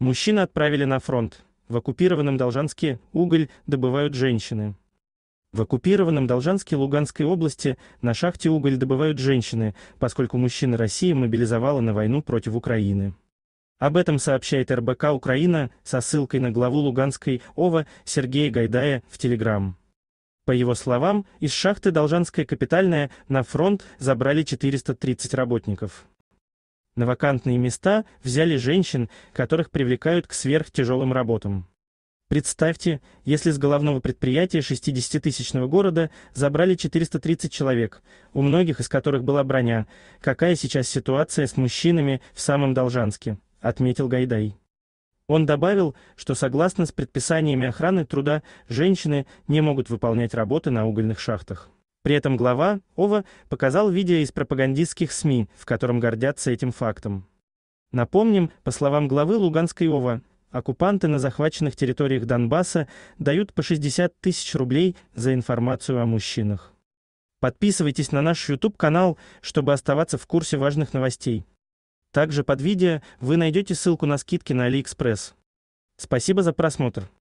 Мужчины отправили на фронт. В оккупированном Должанске уголь добывают женщины. В оккупированном Должанске Луганской области на шахте уголь добывают женщины, поскольку мужчины России мобилизовала на войну против Украины. Об этом сообщает РБК «Украина» со ссылкой на главу Луганской ОВА Сергея Гайдая в Телеграм. По его словам, из шахты Должанская капитальная на фронт забрали 430 работников. На вакантные места взяли женщин, которых привлекают к сверхтяжелым работам. Представьте, если с головного предприятия 60-тысячного города забрали 430 человек, у многих из которых была броня, какая сейчас ситуация с мужчинами в самом Должанске, отметил Гайдай. Он добавил, что согласно с предписаниями охраны труда, женщины не могут выполнять работы на угольных шахтах. При этом глава ОВА показал видео из пропагандистских СМИ, в котором гордятся этим фактом. Напомним, по словам главы Луганской ОВА, оккупанты на захваченных территориях Донбасса дают по 60 тысяч рублей за информацию о мужчинах. Подписывайтесь на наш YouTube-канал, чтобы оставаться в курсе важных новостей. Также под видео вы найдете ссылку на скидки на AliExpress. Спасибо за просмотр.